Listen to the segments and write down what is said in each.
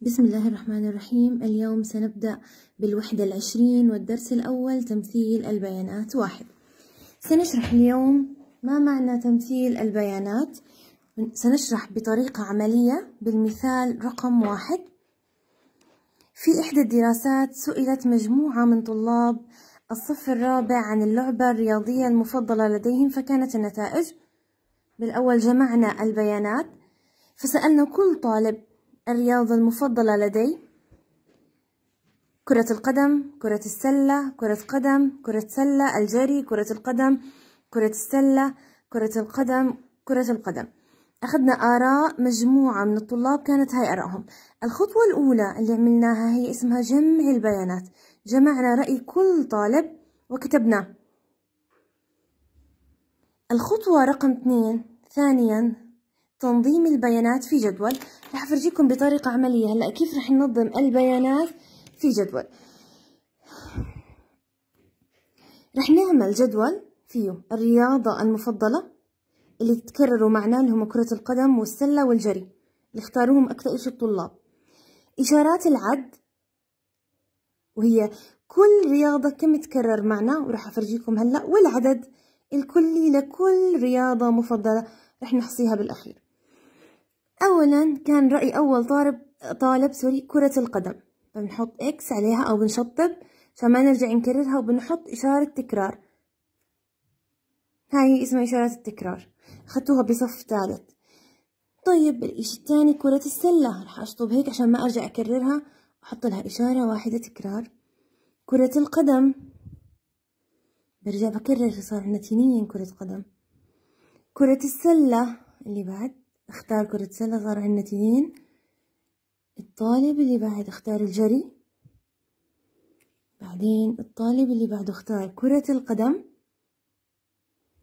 بسم الله الرحمن الرحيم اليوم سنبدأ بالوحدة العشرين والدرس الأول تمثيل البيانات واحد سنشرح اليوم ما معنى تمثيل البيانات سنشرح بطريقة عملية بالمثال رقم واحد في إحدى الدراسات سئلت مجموعة من طلاب الصف الرابع عن اللعبة الرياضية المفضلة لديهم فكانت النتائج بالأول جمعنا البيانات فسألنا كل طالب الرياضة المفضلة لدي كرة القدم كرة السلة كرة قدم كرة سلة الجري كرة القدم كرة السلة كرة القدم كرة القدم أخذنا آراء مجموعة من الطلاب كانت هاي آرائهم الخطوة الأولى اللي عملناها هي اسمها جمع البيانات جمعنا رأي كل طالب وكتبناه الخطوة رقم اثنين ثانيا تنظيم البيانات في جدول رح افرجيكم بطريقة عملية هلا كيف رح ننظم البيانات في جدول رح نعمل جدول فيه الرياضة المفضلة اللي تكرروا معنا اللي هم كرة القدم والسلة والجري اللي اختاروهم أكثر شيء الطلاب إشارات العد وهي كل رياضة كم تكرر معنا وراح أفرجيكم هلأ والعدد الكلي لكل رياضة مفضلة رح نحصيها بالأخير أولا كان رأي أول طالب طالب سوري كرة القدم بنحط إكس عليها أو بنشطب عشان ما نرجع نكررها وبنحط إشارة تكرار هاي اسمها إشارة التكرار أخدتوها بصف ثالث طيب الإشي التاني كرة السلة رح أشطب هيك عشان ما أرجع أكررها أحط لها إشارة واحدة تكرار كرة القدم برجع بكرر صار عندنا تنين كرة قدم كرة السلة اللي بعد اختار كرة سلة صار عنا تنين الطالب اللي بعد اختار الجري بعدين الطالب اللي بعده اختار كرة القدم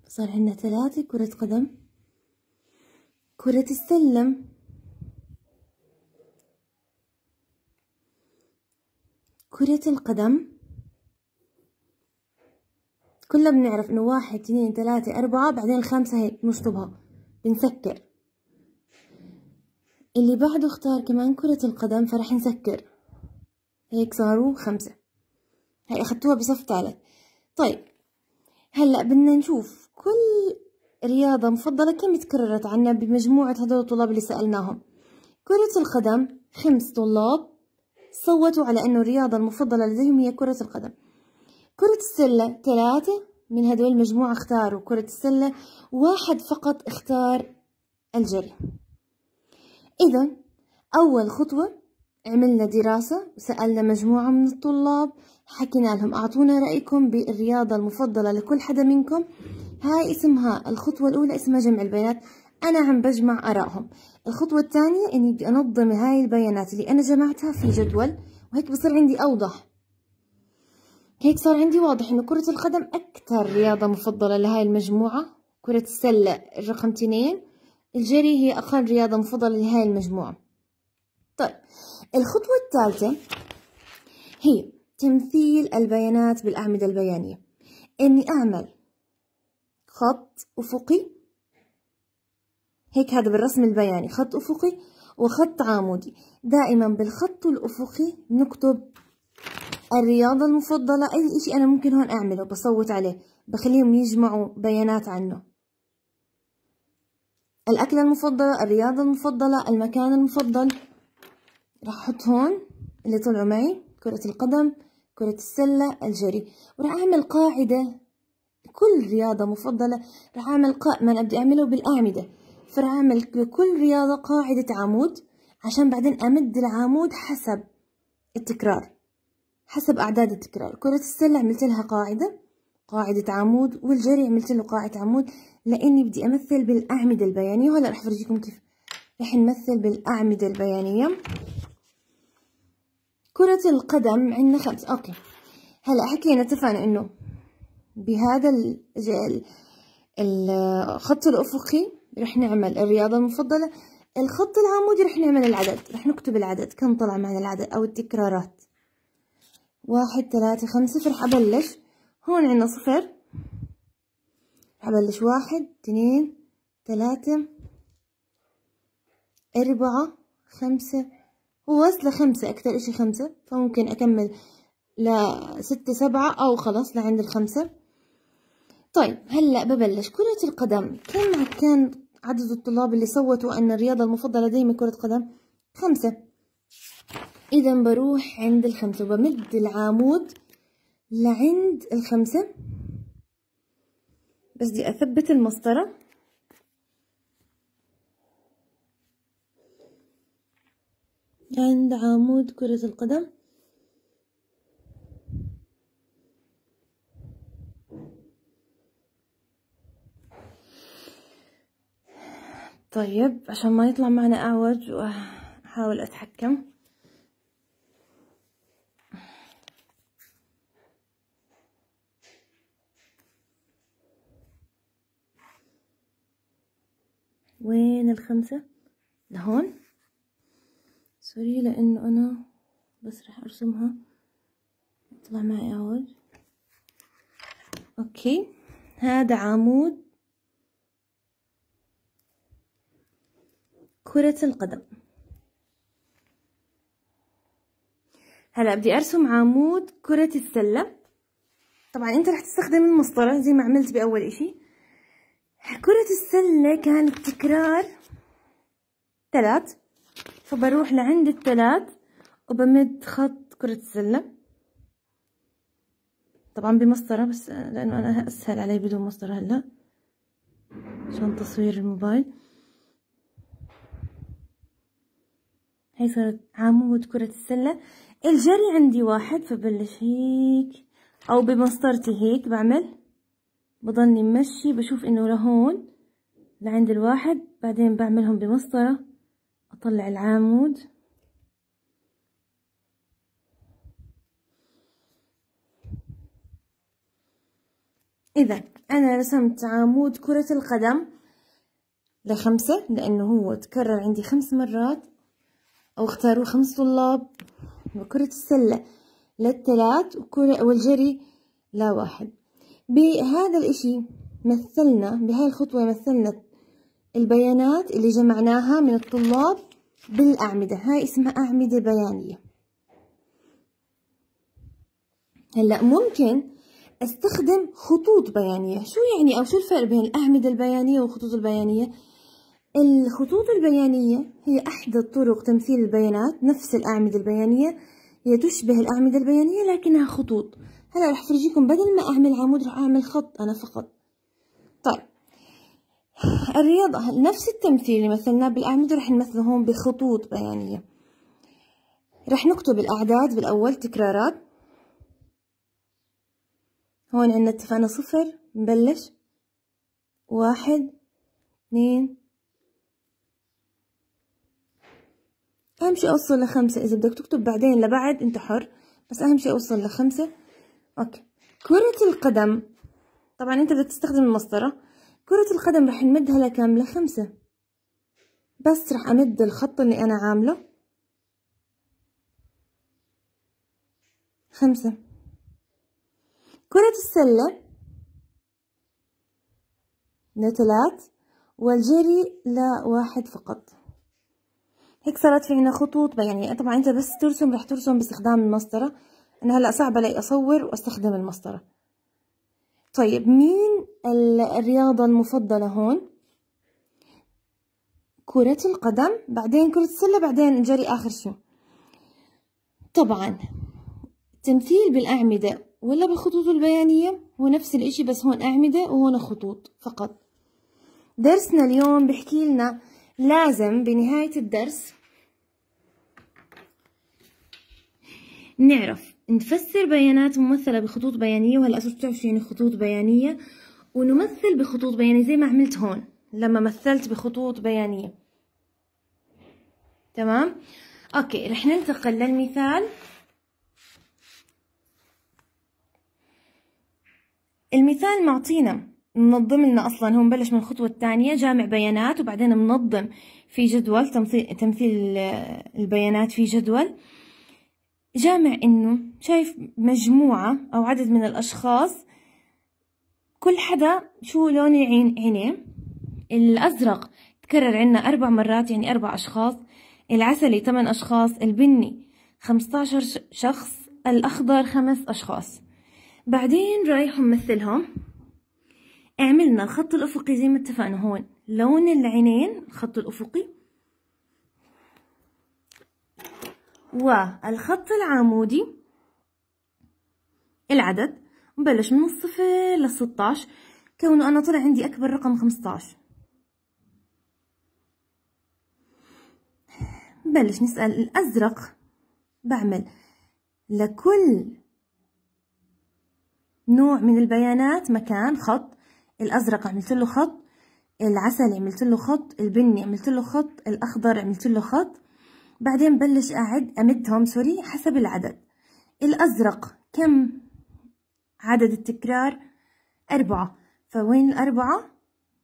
صار عنا ثلاثة كرة قدم كرة السلم كرة القدم كلنا بنعرف انه واحد اثنين ثلاثة اربعة بعدين الخامسة هي بنشطبها بنسكر اللي بعده اختار كمان كرة القدم فرح نسكر هيك صاروا خمسة هاي أخدتوها بصف ثالث طيب هلأ بدنا نشوف كل رياضة مفضلة كم تكررت عنا بمجموعة هدول الطلاب اللي سألناهم كرة القدم خمس طلاب صوتوا على أنه الرياضة المفضلة لديهم هي كرة القدم كرة السلة ثلاثة من هدول المجموعة اختاروا كرة السلة واحد فقط اختار الجري إذا أول خطوة عملنا دراسة وسألنا مجموعة من الطلاب حكينا لهم أعطونا رأيكم بالرياضة المفضلة لكل حدا منكم هاي اسمها الخطوة الأولى اسمها جمع البيانات أنا عم بجمع آرائهم الخطوة الثانية إني بدي أنظم هاي البيانات اللي أنا جمعتها في جدول وهيك بصير عندي أوضح هيك صار عندي واضح إنه كرة القدم أكثر رياضة مفضلة لهاي المجموعة كرة السلة الرقم 2 الجري هي أقل رياضة مفضلة لهاي المجموعة طيب الخطوة الثالثة هي تمثيل البيانات بالأعمدة البيانية إني أعمل خط أفقي هيك هذا بالرسم البياني خط أفقي وخط عمودي دائما بالخط الأفقي نكتب الرياضة المفضلة أي إشي أنا ممكن هون أعمله بصوت عليه بخليهم يجمعوا بيانات عنه الأكلة المفضلة الرياضة المفضلة المكان المفضل راح أحط هون اللي طلعوا معي كرة القدم كرة السلة الجري وراح أعمل قاعدة كل رياضة مفضلة راح أعمل قا... ما أنا بدي أعمله بالأعمدة فراح أعمل لكل رياضة قاعدة عمود عشان بعدين أمد العمود حسب التكرار حسب أعداد التكرار كرة السلة عملت لها قاعدة قاعدة عمود والجري عملت له قاعدة عمود لاني بدي امثل بالاعمدة البيانية وهلا رح فرجيكم كيف رح نمثل بالاعمدة البيانية كرة القدم عندنا خمس اوكي هلا حكينا اتفقنا انه بهذا ال الخط الافقي رح نعمل الرياضة المفضلة الخط العمودي رح نعمل العدد رح نكتب العدد كم طلع معنا العدد او التكرارات واحد ثلاثة خمسة فرح ابلش هون عنا صفر حبلش واحد اثنين ثلاثة أربعة خمسة هو بس لخمسة أكتر إشي خمسة فممكن أكمل لستة سبعة أو خلاص لعند الخمسة طيب هلأ ببلش كرة القدم كم كان عدد الطلاب اللي صوتوا أن الرياضة المفضلة لديهم كرة قدم خمسة إذا بروح عند الخمسة وبمد العامود لعند الخمسة بس دي أثبت المسطرة عند عمود كرة القدم طيب عشان ما يطلع معنا أعوج وأحاول أتحكم وين الخمسة لهون سوري لانه انا بس رح ارسمها طلع معي اول اوكي هذا عمود كرة القدم هلا بدي ارسم عمود كرة السلة طبعا انت رح تستخدم المسطرة زي ما عملت باول اشي كرة السلة كانت تكرار ثلاث فبروح لعند الثلاث وبمد خط كرة السلة طبعا بمسطرة بس لأنه أنا أسهل علي بدون مسطرة هلا عشان تصوير الموبايل هي صارت عمود كرة السلة الجري عندي واحد فبلش هيك أو بمسطرتي هيك بعمل بضلني ممشي بشوف انه لهون لعند الواحد بعدين بعملهم بمسطرة اطلع العامود اذا انا رسمت عمود كرة القدم لخمسة لانه هو تكرر عندي خمس مرات او اختاروا خمس طلاب وكرة السلة للثلاث والجري لواحد بهذا الإشي مثلنا بهاي الخطوة مثلنا البيانات اللي جمعناها من الطلاب بالأعمدة هاي اسمها أعمدة بيانية هلأ ممكن استخدم خطوط بيانية شو يعني أو شو الفرق بين الأعمدة البيانية والخطوط البيانية الخطوط البيانية هي أحدى طرق تمثيل البيانات نفس الأعمدة البيانية هي تشبه الأعمدة البيانية لكنها خطوط هلا رح فرجيكم بدل ما اعمل عمود رح اعمل خط انا فقط طيب الرياضة نفس التمثيل اللي مثلناه بالأعمدة رح نمثله هون بخطوط بيانية رح نكتب الأعداد بالأول تكرارات هون عندنا اتفقنا صفر نبلش واحد اثنين أهم شي أوصل لخمسة إذا بدك تكتب بعدين لبعد أنت حر بس أهم شي أوصل لخمسة اوكي كرة القدم طبعا انت بدك تستخدم المسطرة كرة القدم رح نمدها لكاملة خمسة بس رح امد الخط اللي انا عامله خمسة كرة السلة لتلات والجري لواحد فقط هيك صارت في عنا خطوط يعني طبعا انت بس ترسم رح ترسم باستخدام المسطرة أنا هلأ صعب ألاقي أصور وأستخدم المسطرة طيب مين الرياضة المفضلة هون كرة القدم بعدين كرة السلة بعدين الجري آخر شيء طبعا التمثيل بالأعمدة ولا بالخطوط البيانية هو نفس الإشي بس هون أعمدة وهون خطوط فقط درسنا اليوم بحكي لنا لازم بنهاية الدرس نعرف نفسر بيانات ممثلة بخطوط بيانية وهلا صرتوا تعرفوا يعني خطوط بيانية ونمثل بخطوط بيانية زي ما عملت هون لما مثلت بخطوط بيانية تمام اوكي رح ننتقل للمثال المثال معطينا ننظم لنا اصلا هو مبلش من الخطوه الثانيه جامع بيانات وبعدين منظم في جدول تمثيل تمثيل آه، البيانات في جدول جامع انه شايف مجموعة او عدد من الاشخاص كل حدا شو لون عين عينيه الازرق تكرر عنا اربع مرات يعني اربع اشخاص العسلي ثمان اشخاص البني عشر شخص الاخضر خمس اشخاص بعدين رايح ممثلهم عملنا الخط الافقي زي ما اتفقنا هون لون العينين الخط الافقي والخط العمودي العدد نبلش من الصفر للستاش كونه أنا طلع عندي أكبر رقم خمستاش نبلش نسأل الأزرق بعمل لكل نوع من البيانات مكان خط الأزرق عملت له خط العسل عملت له خط البني عملت له خط الأخضر عملت له خط بعدين بلش أعد أمدهم سوري حسب العدد الأزرق كم عدد التكرار أربعة فوين الأربعة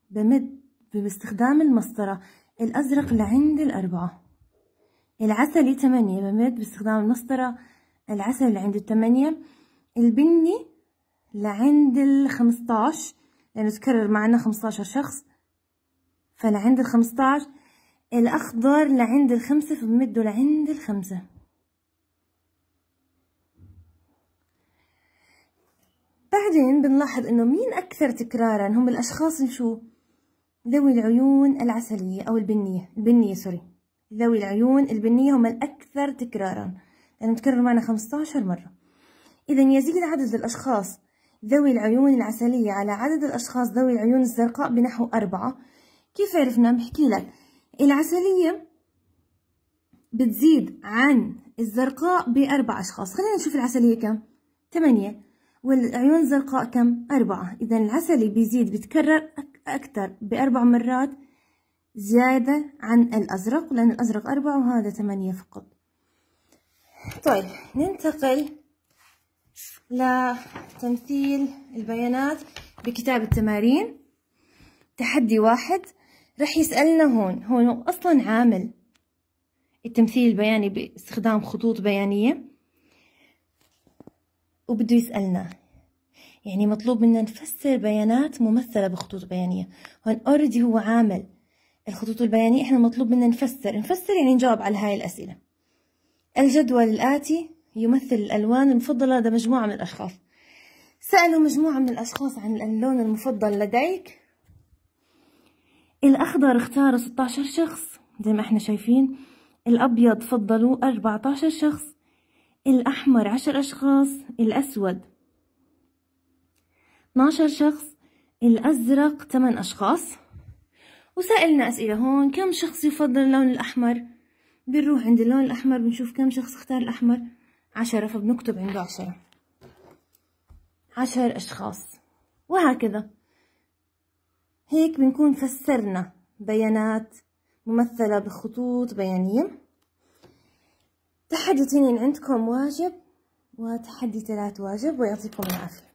بمد باستخدام المسطرة الأزرق لعند الأربعة العسلي تمانية بمد باستخدام المسطرة العسل لعند التمانية البني لعند الخمستاش لأنه تكرر معنا خمستاشر شخص فلعند الخمستاش الأخضر لعند الخمسة فبمده لعند الخمسة بعدين بنلاحظ إنه مين أكثر تكرارا هم الأشخاص اللي شو ذوي العيون العسلية أو البنية البنية سوري ذوي العيون البنية هم الأكثر تكرارا لأنه تكرر معنا 15 مرة إذا يزيد عدد الأشخاص ذوي العيون العسلية على عدد الأشخاص ذوي العيون الزرقاء بنحو أربعة كيف عرفنا؟ بحكي لك العسلية بتزيد عن الزرقاء بأربع أشخاص خلينا نشوف العسلية كم ثمانية والعيون الزرقاء كم أربعة إذا العسلي بيزيد بيتكرر أكثر بأربع مرات زيادة عن الأزرق لأن الأزرق أربعة وهذا ثمانية فقط طيب ننتقل لتمثيل البيانات بكتاب التمارين تحدي واحد رح يسألنا هون هون أصلا عامل التمثيل البياني باستخدام خطوط بيانية وبده يسألنا يعني مطلوب منا نفسر بيانات ممثلة بخطوط بيانية هون اوريدي هو عامل الخطوط البيانية احنا مطلوب منا نفسر نفسر يعني نجاوب على هاي الأسئلة الجدول الآتي يمثل الألوان المفضلة لدى مجموعة من الأشخاص سألوا مجموعة من الأشخاص عن اللون المفضل لديك الأخضر اختار 16 شخص زي ما احنا شايفين الأبيض فضلوا 14 شخص الأحمر 10 أشخاص الأسود 12 شخص الأزرق 8 أشخاص وسألنا أسئلة هون كم شخص يفضل اللون الأحمر بنروح عند اللون الأحمر بنشوف كم شخص اختار الأحمر 10 فبنكتب عنده 10 10 أشخاص وهكذا هيك بنكون فسرنا بيانات ممثلة بخطوط بيانية تحدي تنين عندكم واجب وتحدي ثلاث واجب ويعطيكم العافية